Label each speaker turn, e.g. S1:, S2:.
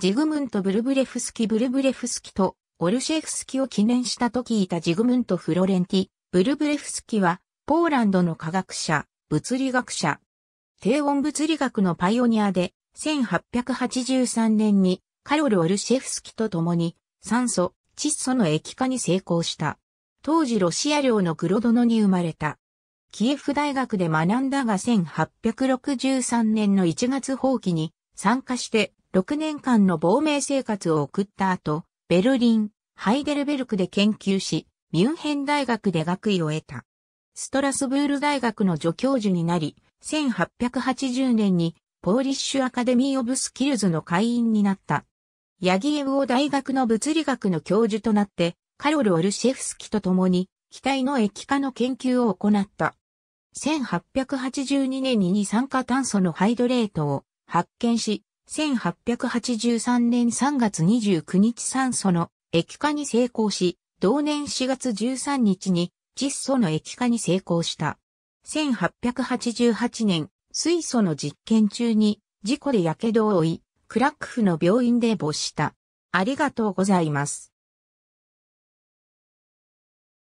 S1: ジグムント・ブルブレフスキ・ブルブレフスキとオルシェフスキを記念したと聞いたジグム
S2: ント・フロレンティ、ブルブレフスキは、ポーランドの科学者、物理学者、低温物理学のパイオニアで、1883年にカロル・オルシェフスキと共に酸素、窒素の液化に成功した。当時ロシア領のグロドノに生まれた。キエフ大学で学んだが1863年の1月放棄に参加して6年間の亡命生活を送った後、ベルリン、ハイデルベルクで研究し、ミュンヘン大学で学位を得た。ストラスブール大学の助教授になり、1880年にポーリッシュアカデミー・オブ・スキルズの会員になった。ヤギエウオ大学の物理学の教授となって、カロル・オルシェフスキと共に、機体の液化の研究を行った。1882年に二酸化炭素のハイドレートを発見し、1883年3月29日酸素の液化に成功し、同年4月13日に窒素の液化に成功した。1888年、水素の実験中に事故で火傷を負い、クラックフの病院で
S1: 没した。ありがとうございます。